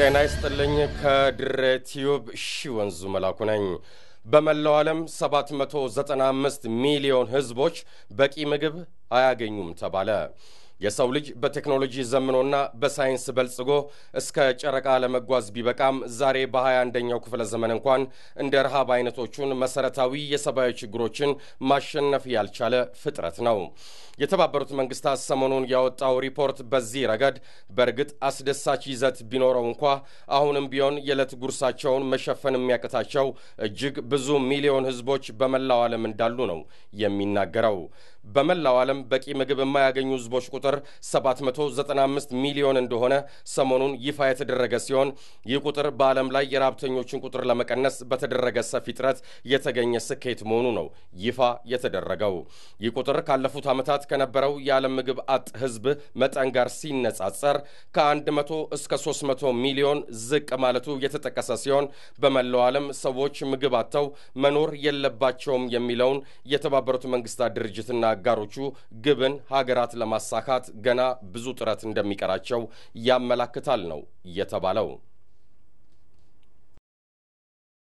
ጤና ይስጥልኝ። ከድሬ ቲዩብ ሺ ወንዙ መላኩ ነኝ። በመላው ዓለም 795 ሚሊዮን ህዝቦች በቂ ምግብ አያገኙም ተባለ። የሰው ልጅ በቴክኖሎጂ ዘምኖና በሳይንስ በልጽጎ እስከ ጨረቃ ለመጓዝ ቢበቃም ዛሬ በ በ21ኛው ክፍለ ዘመን እንኳን እንደ ረሃብ አይነቶቹን መሰረታዊ የሰብአዊ ችግሮችን ማሸነፍ ያልቻለ ፍጥረት ነው። የተባበሩት መንግስታት ሰሞኑን ያወጣው ሪፖርት በዚህ ረገድ በእርግጥ አስደሳች ይዘት ቢኖረው እንኳ አሁንም ቢሆን የዕለት ጉርሳቸውን መሸፈን የሚያቅታቸው እጅግ ብዙ ሚሊዮን ህዝቦች በመላው ዓለም እንዳሉ ነው የሚናገረው። በመላው ዓለም በቂ ምግብ የማያገኙ ህዝቦች ቁጥር 795 ሚሊዮን እንደሆነ ሰሞኑን ይፋ የተደረገ ሲሆን ይህ ቁጥር በዓለም ላይ የራብተኞችን ቁጥር ለመቀነስ በተደረገ ሰፊ ጥረት የተገኘ ስኬት መሆኑ ነው ይፋ የተደረገው። ይህ ቁጥር ካለፉት ዓመታት ከነበረው የዓለም ምግብ አጥ ህዝብ መጠን ጋር ሲነጻጸር ከ100 እስከ 300 ሚሊዮን ዝቅ ማለቱ የተጠቀሰ ሲሆን በመላው ዓለም ሰዎች ምግብ አጥተው መኖር የለባቸውም የሚለውን የተባበሩት መንግስታት ድርጅትና አጋሮቹ ግብን ሀገራት ለማሳካት ገና ብዙ ጥረት እንደሚቀራቸው ያመላክታል ነው የተባለው።